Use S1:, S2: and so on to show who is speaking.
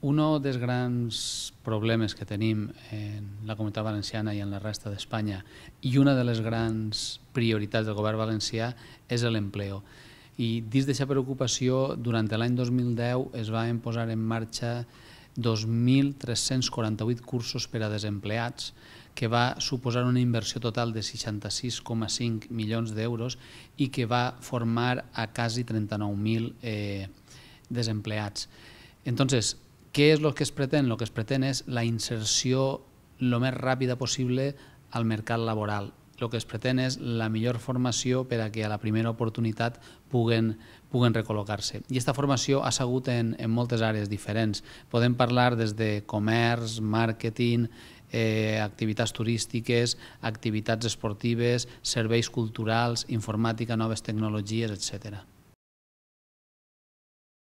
S1: Un dels grans problemes que tenim en la comunitat valenciana i en la resta d'Espanya i una de les grans prioritats del govern valencià és l'empleo. I dins d'aquesta preocupació, durant l'any 2010 es van posar en marxa 2.348 cursos per a desempleats, que va suposar una inversió total de 66,5 milions d'euros i que va formar a quasi 39.000 eh, desempleats. Entonces, què és el que es pretén? El que es pretén és la inserció el més ràpida possible al mercat laboral. El que es pretén és la millor formació per a que a la primera oportunitat puguen, puguen recol·locar-se. I aquesta formació ha segut en, en moltes àrees diferents. Podem parlar des de comerç, màrqueting, eh, activitats turístiques, activitats esportives, serveis culturals, informàtica, noves tecnologies, etcètera.